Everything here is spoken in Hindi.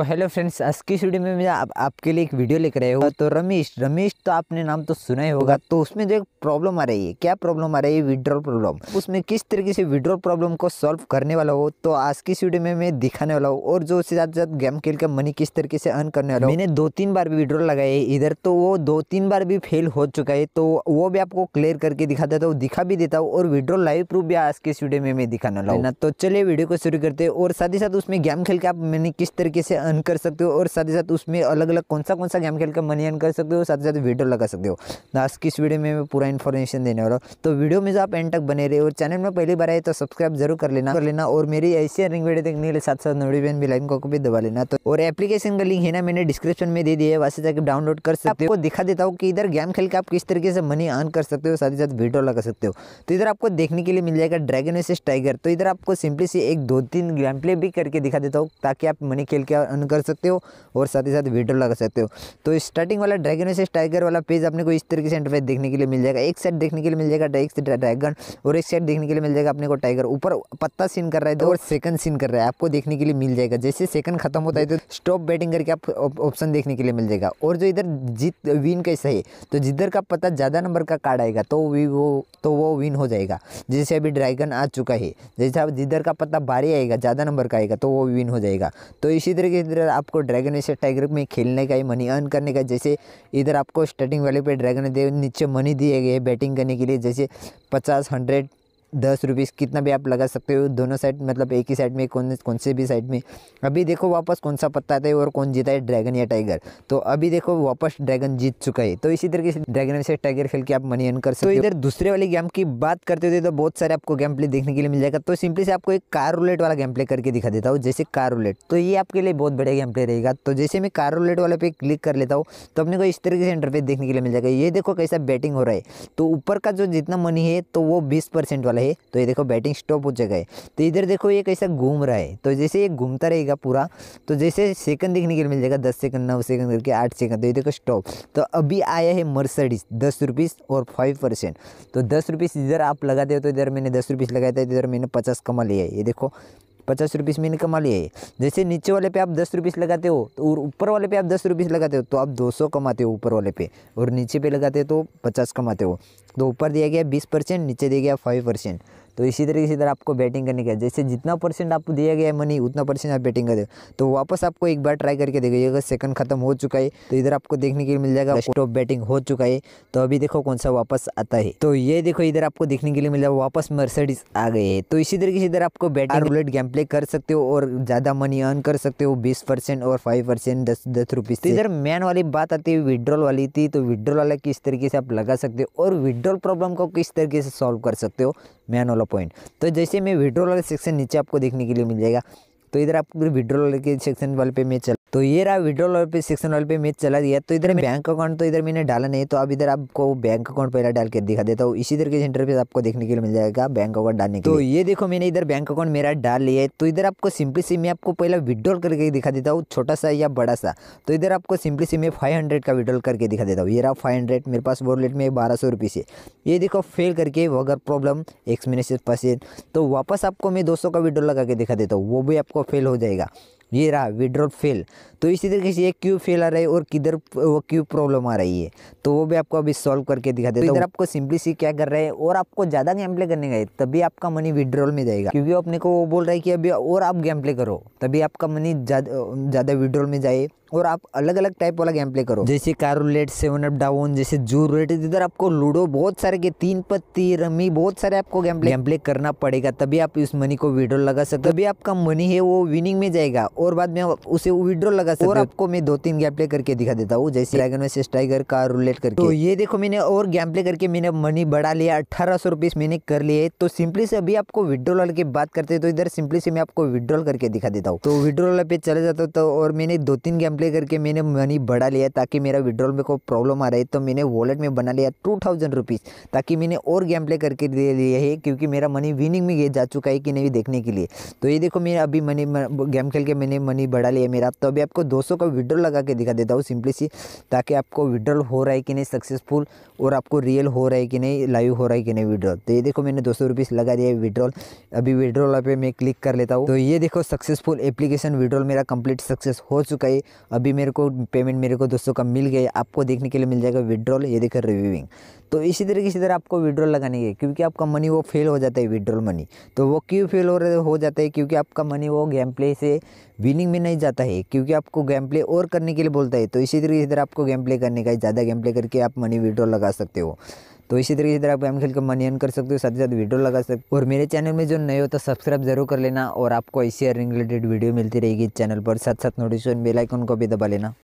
तो हेलो फ्रेंड्स आज की स्टूडियो में मैं आप, आपके लिए एक वीडियो लिख रहे हो तो रमेश रमेश तो आपने नाम तो सुना ही होगा तो उसमें जो एक प्रॉब्लम आ रही है क्या प्रॉब्लम आ रही है विड्रॉल प्रॉब्लम उसमें किस तरीके से विड्रॉल प्रॉब्लम को सॉल्व करने वाला हो तो आज की स्टूडियो में मैं दिखाने वाला हूँ और जो उसके ज्यादा साथ गेम खेल कर मनी किस तरीके से अर्न करने वाला मैंने दो तीन बार भी विड्रॉल लगाए इधर तो वो दो तीन बार भी फेल हो चुका है तो वो भी आपको क्लियर करके दिखा देता हूँ दिखा भी देता हूँ और विड्रॉल लाइव प्रूफ भी आज की स्टूडियो में मैं दिखाने वाला हूँ तो चलिए वीडियो को शुरू करते हैं और साथ ही साथ उसमें गेम खेल के आप मनी किस तरीके से अर्न कर सकते हो और साथ ही साथ उसमें अलग अलग कौन सा कौन सा गेम खेल कर मनी अर्न कर सकते हो साथ ही साथ वीडियो लगा सकते हो तो आज की इस वीडियो में मैं पूरा इन्फॉर्मेशन देने वाला हूँ तो वीडियो में जो आप एंड तक बने रहे और चैनल में पहली बार आए तो सब्सक्राइब जरूर कर लेना कर लेना और मेरी ऐसी अर्निंग वीडियो देखने के लिए साथ साथ नोटिफिकेशन बेल आइकन को भी दबा लेना तो और एप्लीकेशन का लिंक है ना मैंने डिस्क्रिप्शन में दे दिया है वहाँ से जाकर डाउनलोड कर सकते हो दिखा देता हूँ कि इधर गेम खेल के आप किस तरीके से मनी अर्न कर सकते हो साथ ही साथ वीडियो लगा सकते हो तो इधर आपको देखने के लिए मिल जाएगा ड्रैगन एसिस टाइगर तो इधर आपको सिंपली से एक दो तीन गेम प्ले भी करके दिखा देता हूँ ताकि आप मनी खेल के ऑन कर सकते हो और साथ ही साथ वीडियो लगा सकते हो तो स्टार्टिंग वाला ड्रैगन से टाइगर वाला पेज अपने को इस तरीके से इंटरफेस देखने के लिए मिल जाएगा एक सेट देखने के लिए मिल जाएगा एक ड्रैगन और एक सेट देखने के लिए मिल जाएगा अपने को टाइगर ऊपर पत्ता सीन कर रहा है तो और सेकंड सीन कर रहा है आपको देखने के लिए मिल जाएगा जैसे सेकंड खत्म होता है तो स्टॉप बैटिंग करके आप ऑप्शन देखने के लिए मिल जाएगा और जो इधर जीत विन कैसा है तो जिधर का पता ज़्यादा नंबर का कार्ड आएगा तो भी वो तो वो विन हो जाएगा जैसे अभी ड्रैगन आ चुका है जैसे अब जिधर का पता भारी आएगा ज़्यादा नंबर का आएगा तो वो विन हो जाएगा तो इसी तरीके इधर आपको ड्रैगन ऐसे टाइगर में खेलने का ही मनी अर्न करने का जैसे इधर आपको स्टार्टिंग वैल्यू पे ड्रैगन दे नीचे मनी दिए गए बैटिंग करने के लिए जैसे पचास हंड्रेड दस रुपीज़ कितना भी आप लगा सकते हो दोनों साइड मतलब एक ही साइड में कौन कौन से भी साइड में अभी देखो वापस कौन सा पत्ता आता है और कौन जीता है ड्रैगन या टाइगर तो अभी देखो वापस ड्रैगन जीत चुका है तो इसी तरीके से ड्रैगन से टाइगर खेल के आप मनी अर्न कर सकते हो तो इधर दूसरे वाले गेम की बात करते हुए तो बहुत सारे आपको गेम प्ले देखने के लिए मिल जाएगा तो सिंपली से आपको एक कार रोलेट वाला गेम प्ले करके दिखा देता हूँ जैसे कार रोलेट तो ये आपके लिए बहुत बढ़िया गेम प्ले रहेगा तो जैसे मैं कार रोलेट वाले पे क्लिक कर लेता हूँ तो अपने को इस तरीके से इंटरफेस देखने के लिए मिल जाएगा ये देखो कैसा बैटिंग हो रहा है तो ऊपर का जो जितना मनी है तो वो बीस वाला रहे तो ये देखो बैटिंग स्टॉप हो जाएगा तो इधर देखो ये कैसा घूम रहा है तो जैसे ये घूमता रहेगा पूरा तो जैसे सेकंड देखने के लिए मिल जाएगा दस सेकंड नौ सेकंड करके आठ सेकंड तो ये देखो स्टॉप तो अभी आया है मर्सडीज दस रुपीज़ और फाइव परसेंट तो दस रुपीज़ इधर आप लगाते हो तो इधर मैंने दस रुपीज़ लगाया था इधर मैंने पचास कमा लिया है ये देखो पचास रुपीस मैंने कमा लिया है जैसे नीचे वाले पे आप दस रुपीस लगाते हो तो और ऊपर वाले पे आप दस रुपीस लगाते हो तो आप दो सौ कमाते हो ऊपर वाले पे और नीचे पे लगाते हो तो पचास कमाते हो तो ऊपर दिया गया बीस परसेंट नीचे दिया गया फाइव परसेंट तो इसी तरीके से इधर आपको बैटिंग करने का जैसे जितना परसेंट आपको दिया गया है मनी उतना परसेंट आप बैटिंग कर दे तो वापस आपको एक बार ट्राई करके देखिएगा सेकंड खत्म हो चुका है तो इधर आपको देखने के लिए मिल जाएगा स्टॉप बैटिंग हो चुका है तो अभी देखो कौन सा वापस आता है तो ये देखो इधर आपको देखने के लिए मिल जाएगा वापस मर्सडीज आ गए है तो इसी तरीके से इधर आपको बैटिंग बुलेट गेम प्ले कर सकते हो और ज़्यादा मनी अर्न कर सकते हो बीस परसेंट और फाइव परसेंट दस दस रुपीज़ तो इधर मेन वाली बात आती है विड्रॉल वाली थी तो विड्रॉल वाला किस तरीके से आप लगा सकते हो और विड्रॉल प्रॉब्लम को किस तरीके से सॉल्व कर सकते हो मैन वाला पॉइंट तो जैसे मैं विड्रोल वाले सेक्शन नीचे आपको देखने के लिए मिल जाएगा तो इधर आपको विड्रोल के सेक्शन वाले पे मैं चल तो ये रहा विड्रॉल ऑल पे सेक्शन वाले पे मैं चला दिया तो इधर बैंक अकाउंट तो इधर मैंने डाला नहीं तो अब इधर आपको बैंक अकाउंट पहले डाल के दिखा देता हूँ इसी के सेंटर इंटरफेस आपको देखने के लिए मिल जाएगा बैंक अकाउंट डालने के तो लिए तो ये देखो मैंने इधर बैंक अकाउंट मेरा डाल लिया है तो इधर आपको सिंपली से मैं आपको पहले विड्रॉल करके दिखा देता हूँ छोटा सा या बड़ा सा तो इधर आपको सिंपली से मैं फाइव का विड्रॉल करके दिखा देता हूँ ये रहा फाइव मेरे पास वॉलेट में बारह सौ है ये देखो फेल करके अगर प्रॉब्लम एक्स से पास तो वापस आपको मैं दो का विड्रॉल लगा के दिखा देता हूँ वो भी आपको फेल हो जाएगा ये रहा विड्रॉल फेल तो इसी तरीके से ये क्यों फेल आ रही है और किधर वो क्यों प्रॉब्लम आ रही है तो वो भी आपको अभी सॉल्व करके दिखा देता तो इधर आपको सिंपली सी क्या कर रहे हैं और आपको ज़्यादा गेम प्ले करने का तभी आपका मनी विड्रॉल में जाएगा क्योंकि अपने को वो बोल रहा है कि अभी और आप गेम प्ले करो तभी आपका मनी ज़्यादा विड्रॉल में जाए और आप अलग अलग टाइप वाला गेम प्ले करो जैसे कारोलेट सेवन अप डाउन जैसे जू रेट इधर आपको लूडो बहुत सारे के तीन पत्ती रमी बहुत सारे आपको गेम प्ले गेम प्ले करना पड़ेगा तभी आप इस मनी को विड्रो लगा सकते तभी आपका मनी है वो विनिंग में जाएगा और बाद में उसे विड्रॉ लगा सकते और आपको मैं दो तीन गेम प्ले करके दिखा देता हूँ जैसे ड्रैगन वैसे टाइगर का करके तो ये देखो मैंने और गेम प्ले करके मैंने मनी बढ़ा लिया अट्ठारह सौ रुपीज मैंने कर लिए तो सिंपली से अभी आपको विड्रॉल वाले की बात करते तो इधर सिंपली से मैं आपको विड्रॉल करके दिखा देता हूँ तो विड्रॉल पे चले जाता तो और मैंने दो तीन गेम प्ले करके मैंने मनी बढ़ा लिया ताकि मेरा विड्रॉल में कोई प्रॉब्लम आ रही तो मैंने वॉलेट में बना लिया टू थाउजेंड रुपीज़ ताकि मैंने और गेम प्ले करके दे लिया है क्योंकि मेरा मनी विनिंग में जा चुका है कि नहीं देखने के लिए तो ये देखो मैं अभी मनी गेम खेल के मैंने मनी बढ़ा लिया मेरा तो अभी आपको दो का विड्रॉल लगा के दिखा देता हूँ सिंपली सी ताकि आपको विड्रॉल हो रहा है कि नहीं सक्सेसफुल और आपको रियल हो रहा है कि नहीं लाइव हो रहा है कि नहीं विड्रॉल तो ये देखो मैंने दो सौ लगा दिया है विड्रॉल अभी विड्रॉल पर मैं क्लिक कर लेता हूँ तो ये देखो सक्सेसफुल एप्लीकेशन विड्रॉल मेरा कंप्लीट सक्सेस हो चुका है अभी मेरे को पेमेंट मेरे को दोस्तों का मिल गया आपको देखने के लिए मिल जाएगा विड्रॉल ये देखिए रिव्यूविंग तो इसी तरीके से तरह आपको विड्रॉल लगाने के क्योंकि आपका मनी वो फेल हो जाता है विड्रॉल मनी तो वो क्यों फेल हो रहा हो जाता है क्योंकि आपका मनी वो गेम प्ले से विनिंग में नहीं जाता है क्योंकि आपको गेम प्ले और करने के लिए बोलता है तो इसी तरीके से तरह आपको गेम प्ले करने का ज़्यादा गेम प्ले करके आप मनी विड्रॉल लगा सकते हो तो इसी तरीके से आप गेम खेल कर मनी कर सकते हो साथ ही साथ वीडियो लगा सकते हो और मेरे चैनल में जो नए हो तो सब्सक्राइब जरूर कर लेना और आपको ऐसी अर्निंग रिलेटेड वीडियो मिलती रहेगी इस चैनल पर साथ साथ नोटिफिकेशन बेलाइकन को भी दबा लेना